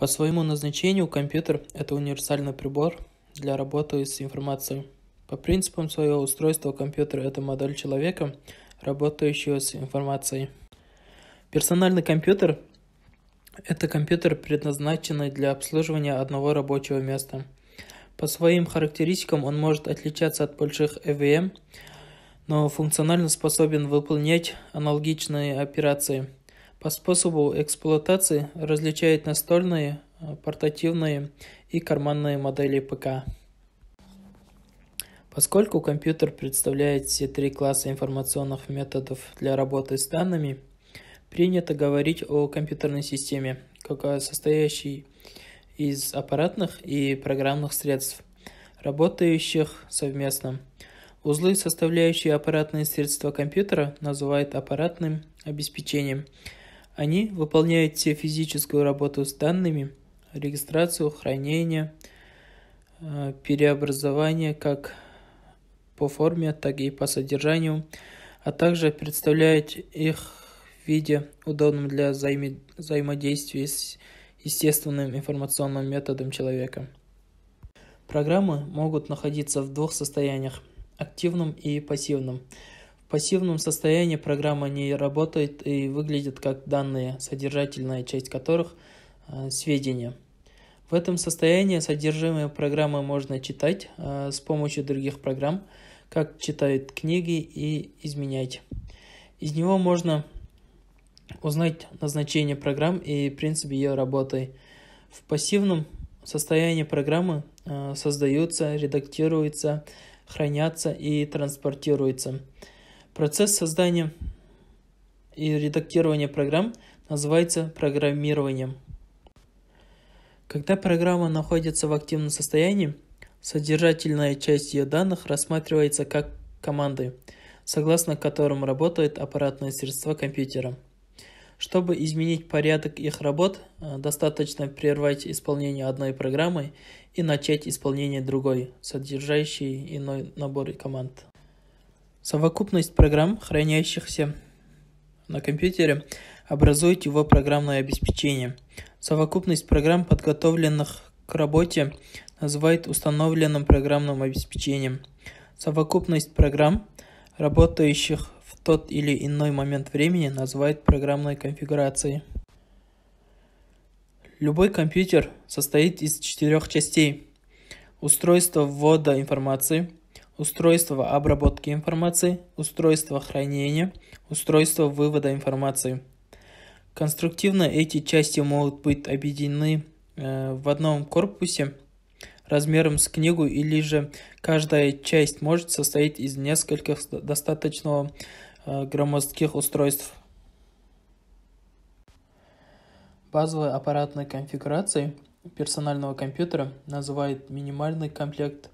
По своему назначению компьютер – это универсальный прибор для работы с информацией. По принципам своего устройства компьютер – это модель человека, работающего с информацией. Персональный компьютер – это компьютер, предназначенный для обслуживания одного рабочего места. По своим характеристикам он может отличаться от больших EVM, но функционально способен выполнять аналогичные операции – по способу эксплуатации различает настольные, э, портативные и карманные модели ПК. Поскольку компьютер представляет все три класса информационных методов для работы с данными, принято говорить о компьютерной системе, как состоящей из аппаратных и программных средств, работающих совместно. Узлы, составляющие аппаратные средства компьютера, называют аппаратным обеспечением – они выполняют все физическую работу с данными, регистрацию, хранение, э, переобразование как по форме, так и по содержанию, а также представляют их в виде удобном для взаим... взаимодействия с естественным информационным методом человека. Программы могут находиться в двух состояниях – активном и пассивном – пассивном состоянии программа не работает и выглядит как данные, содержательная часть которых э, сведения. В этом состоянии содержимое программы можно читать э, с помощью других программ, как читают книги и изменять. Из него можно узнать назначение программ и принцип ее работы. В пассивном состоянии программы э, создаются, редактируются, хранятся и транспортируются – Процесс создания и редактирования программ называется программированием. Когда программа находится в активном состоянии, содержательная часть ее данных рассматривается как команды, согласно которым работают аппаратные средства компьютера. Чтобы изменить порядок их работ, э, достаточно прервать исполнение одной программы и начать исполнение другой, содержащей иной набор команд. Совокупность программ, хранящихся на компьютере, образует его программное обеспечение. Совокупность программ, подготовленных к работе, называют установленным программным обеспечением. Совокупность программ, работающих в тот или иной момент времени, называют программной конфигурацией. Любой компьютер состоит из четырех частей. Устройство ввода информации – устройство обработки информации, устройство хранения, устройство вывода информации. Конструктивно эти части могут быть объединены э, в одном корпусе размером с книгу или же каждая часть может состоять из нескольких достаточно э, громоздких устройств. Базовой аппаратной конфигурацией персонального компьютера называют минимальный комплект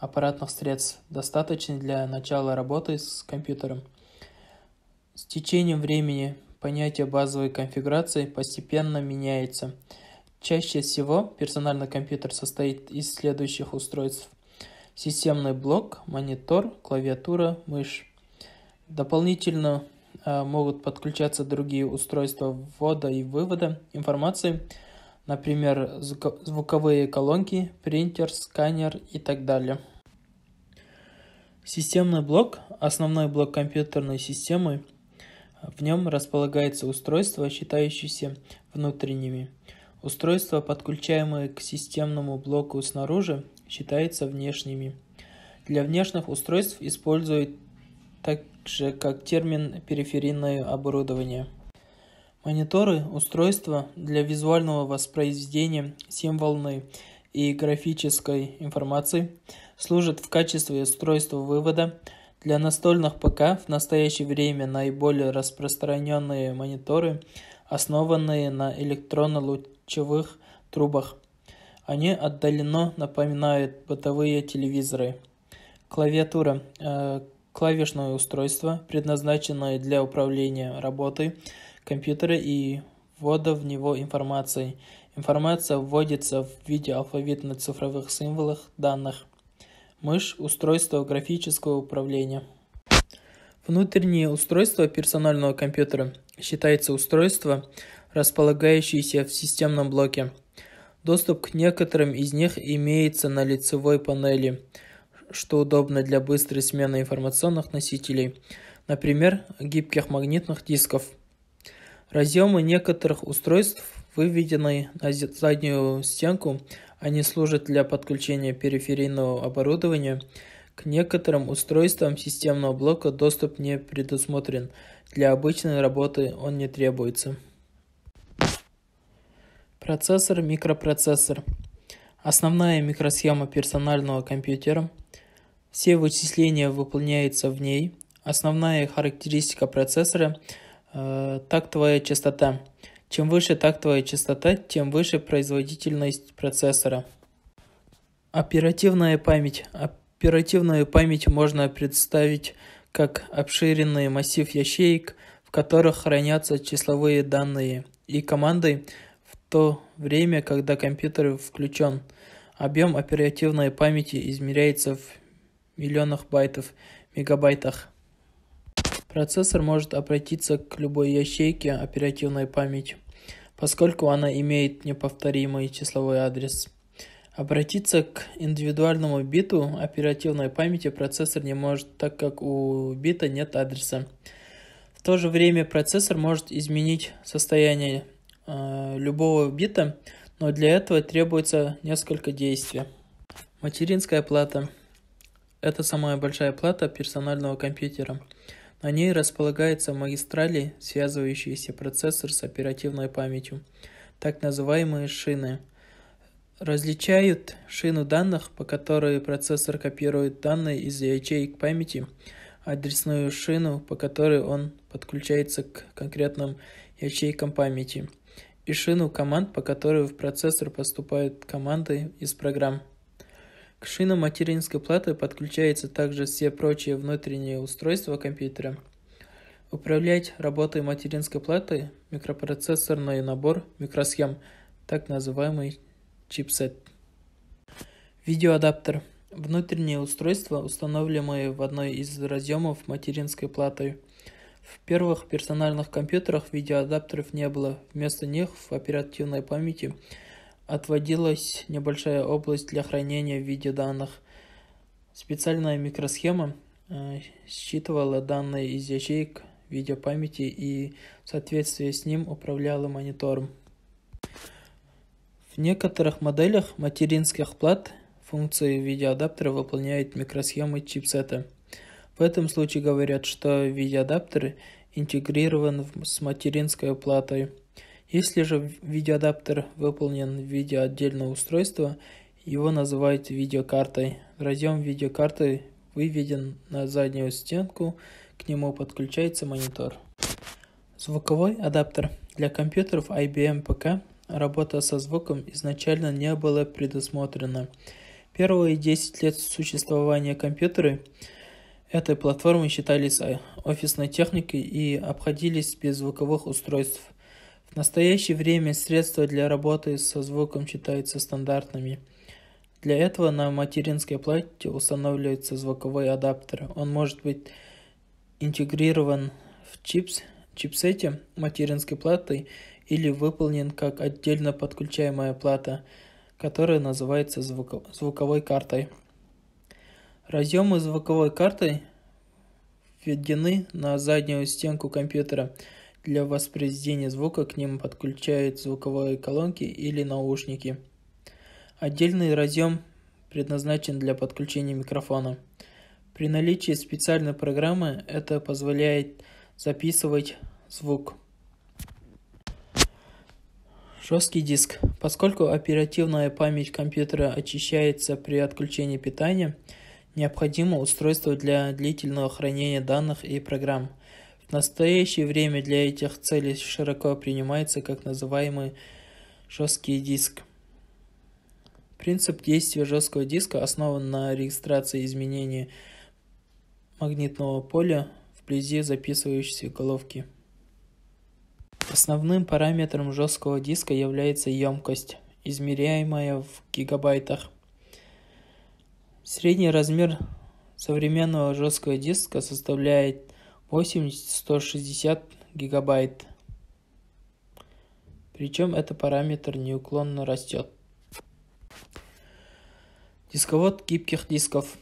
аппаратных средств достаточны для начала работы с компьютером. С течением времени понятие базовой конфигурации постепенно меняется. Чаще всего персональный компьютер состоит из следующих устройств. Системный блок, монитор, клавиатура, мышь. Дополнительно э, могут подключаться другие устройства ввода и вывода информации – например, звуковые колонки, принтер, сканер и так далее. Системный блок, основной блок компьютерной системы, в нем располагается устройство, считающееся внутренними. Устройства, подключаемые к системному блоку снаружи, считаются внешними. Для внешних устройств используют так же, как термин «периферийное оборудование». Мониторы – устройства для визуального воспроизведения символной и графической информации, служат в качестве устройства вывода. Для настольных ПК в настоящее время наиболее распространенные мониторы, основанные на электронно-лучевых трубах. Они отдаленно напоминают бытовые телевизоры. Клавиатура э, – клавишное устройство, предназначенное для управления работой, компьютера и ввода в него информации. Информация вводится в виде алфавитно-цифровых символов данных. Мышь – устройство графического управления. Внутреннее устройство персонального компьютера считается устройство, располагающееся в системном блоке. Доступ к некоторым из них имеется на лицевой панели, что удобно для быстрой смены информационных носителей, например, гибких магнитных дисков – Разъемы некоторых устройств выведены на заднюю стенку. Они служат для подключения периферийного оборудования. К некоторым устройствам системного блока доступ не предусмотрен. Для обычной работы он не требуется. Процессор, микропроцессор. Основная микросхема персонального компьютера. Все вычисления выполняются в ней. Основная характеристика процессора – Э, так твоя частота. Чем выше так твоя частота, тем выше производительность процессора. Оперативная память. Оперативную память можно представить как обширенный массив ячеек, в которых хранятся числовые данные и команды в то время, когда компьютер включен. Объем оперативной памяти измеряется в миллионах байтов, мегабайтах. Процессор может обратиться к любой ячейке оперативной памяти, поскольку она имеет неповторимый числовой адрес. Обратиться к индивидуальному биту оперативной памяти процессор не может, так как у бита нет адреса. В то же время процессор может изменить состояние э, любого бита, но для этого требуется несколько действий. Материнская плата – это самая большая плата персонального компьютера – на ней располагаются магистрали, связывающиеся процессор с оперативной памятью, так называемые шины. Различают шину данных, по которой процессор копирует данные из ячеек памяти, адресную шину, по которой он подключается к конкретным ячейкам памяти, и шину команд, по которой в процессор поступают команды из программ. К шинам материнской платы подключаются также все прочие внутренние устройства компьютера. Управлять работой материнской платы микропроцессорный набор микросхем, так называемый чипсет. Видеоадаптер – Внутренние устройства, установленные в одной из разъемов материнской платы. В первых персональных компьютерах видеоадаптеров не было, вместо них в оперативной памяти – отводилась небольшая область для хранения в виде данных. Специальная микросхема э, считывала данные из ячеек видеопамяти и в соответствии с ним управляла монитором. В некоторых моделях материнских плат функции видеоадаптера выполняют микросхемы чипсета. В этом случае говорят, что видеоадаптер интегрирован с материнской платой. Если же видеоадаптер выполнен в виде отдельного устройства, его называют видеокартой. Разъем видеокарты выведен на заднюю стенку, к нему подключается монитор. Звуковой адаптер. Для компьютеров IBM ПК работа со звуком изначально не была предусмотрена. Первые 10 лет существования компьютера этой платформы считались э, офисной техникой и обходились без звуковых устройств – в настоящее время средства для работы со звуком считаются стандартными. Для этого на материнской плате устанавливается звуковой адаптер. Он может быть интегрирован в чипс, чипсете материнской платы или выполнен как отдельно подключаемая плата, которая называется звуко звуковой картой. Разъемы звуковой карты введены на заднюю стенку компьютера – для воспроизведения звука к ним подключают звуковые колонки или наушники. Отдельный разъем предназначен для подключения микрофона. При наличии специальной программы это позволяет записывать звук. Жесткий диск. Поскольку оперативная память компьютера очищается при отключении питания, необходимо устройство для длительного хранения данных и программ. В настоящее время для этих целей широко принимается как называемый жесткий диск. Принцип действия жесткого диска основан на регистрации изменения магнитного поля вблизи записывающейся головки. Основным параметром жесткого диска является емкость, измеряемая в гигабайтах. Средний размер современного жесткого диска составляет 80 160 гигабайт. Причем этот параметр неуклонно растет. Дисковод гибких дисков.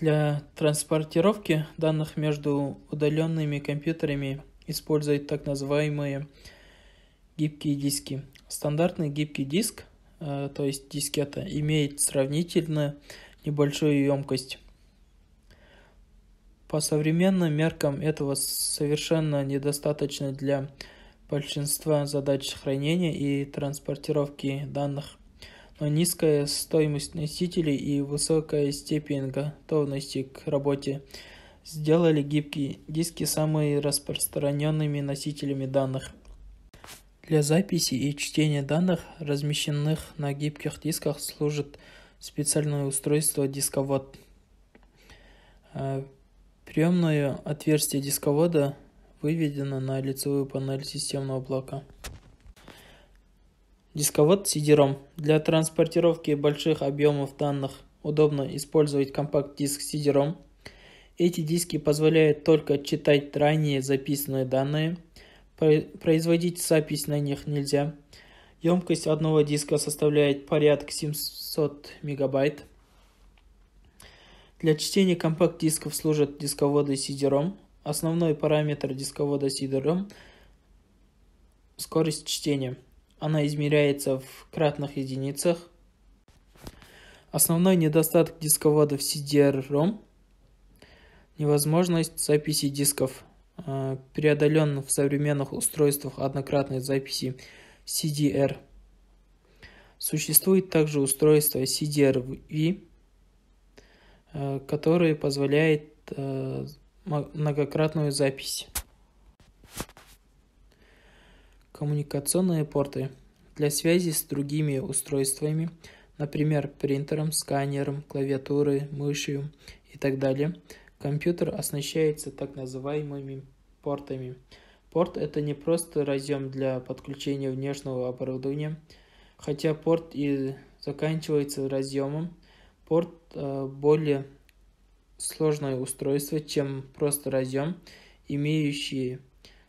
Для транспортировки данных между удаленными компьютерами используют так называемые гибкие диски. Стандартный гибкий диск, э, то есть дискета, имеет сравнительно небольшую емкость по современным меркам этого совершенно недостаточно для большинства задач хранения и транспортировки данных. Но низкая стоимость носителей и высокая степень готовности к работе сделали гибкие диски самыми распространенными носителями данных. Для записи и чтения данных, размещенных на гибких дисках, служит специальное устройство дисковод. Э, Приемное отверстие дисковода выведено на лицевую панель системного блока. Дисковод CD-ROM. Для транспортировки больших объемов данных удобно использовать компакт-диск CD-ROM. Эти диски позволяют только читать ранее записанные данные. Производить запись на них нельзя. Емкость одного диска составляет порядка 700 мегабайт. Для чтения компакт-дисков служат дисководы CD-ROM. Основной параметр дисковода CD-ROM – скорость чтения. Она измеряется в кратных единицах. Основной недостаток дисководов CD-ROM – невозможность записи дисков. Э, Преодолен в современных устройствах однократной записи CDR. Существует также устройство CDR-V, Э, который позволяет э, многократную запись. Коммуникационные порты для связи с другими устройствами, например, принтером, сканером, клавиатурой, мышью и так далее. Компьютер оснащается так называемыми портами. Порт – это не просто разъем для подключения внешнего оборудования, хотя порт и заканчивается разъемом, порт э, более сложное устройство, чем просто разъем, имеющий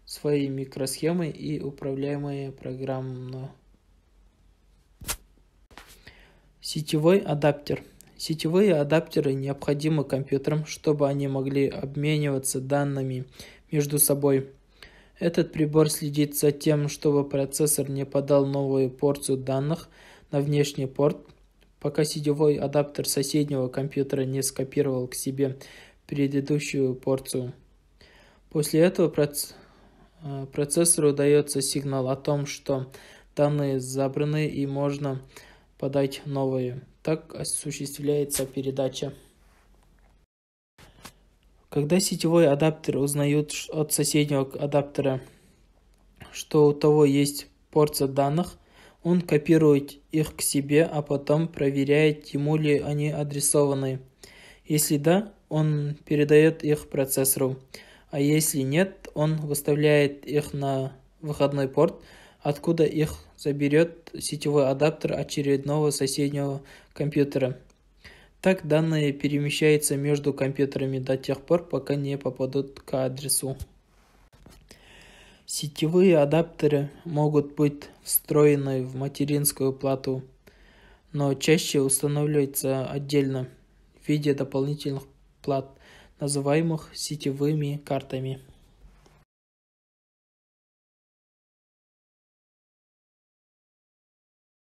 свои микросхемы и управляемые программно. Сетевой адаптер. Сетевые адаптеры необходимы компьютерам, чтобы они могли обмениваться данными между собой. Этот прибор следит за тем, чтобы процессор не подал новую порцию данных на внешний порт, Пока сетевой адаптер соседнего компьютера не скопировал к себе предыдущую порцию. После этого э, процессору дается сигнал о том, что данные забраны и можно подать новые. Так осуществляется передача. Когда сетевой адаптер узнает от соседнего адаптера, что у того есть порция данных, он копирует их к себе, а потом проверяет, ему ли они адресованы. Если да, он передает их процессору, а если нет, он выставляет их на выходной порт, откуда их заберет сетевой адаптер очередного соседнего компьютера. Так данные перемещаются между компьютерами до тех пор, пока не попадут к адресу. Сетевые адаптеры могут быть встроены в материнскую плату, но чаще устанавливаются отдельно в виде дополнительных плат, называемых сетевыми картами.